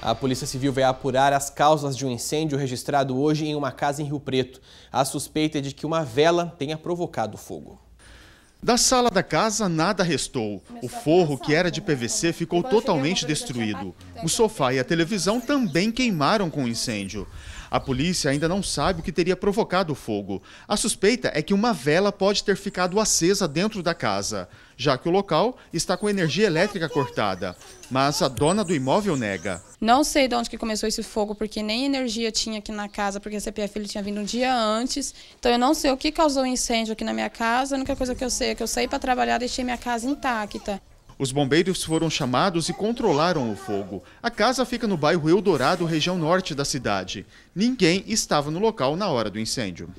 A Polícia Civil vai apurar as causas de um incêndio registrado hoje em uma casa em Rio Preto. A suspeita é de que uma vela tenha provocado o fogo. Da sala da casa, nada restou. O forro, que era de né? PVC, ficou totalmente destruído. Né? O sofá e a televisão também queimaram com o incêndio. A polícia ainda não sabe o que teria provocado o fogo. A suspeita é que uma vela pode ter ficado acesa dentro da casa já que o local está com energia elétrica cortada. Mas a dona do imóvel nega. Não sei de onde que começou esse fogo, porque nem energia tinha aqui na casa, porque a CPF ele tinha vindo um dia antes. Então eu não sei o que causou o incêndio aqui na minha casa. A única coisa que eu sei é que eu saí para trabalhar e deixei minha casa intacta. Os bombeiros foram chamados e controlaram o fogo. A casa fica no bairro Eldorado, região norte da cidade. Ninguém estava no local na hora do incêndio.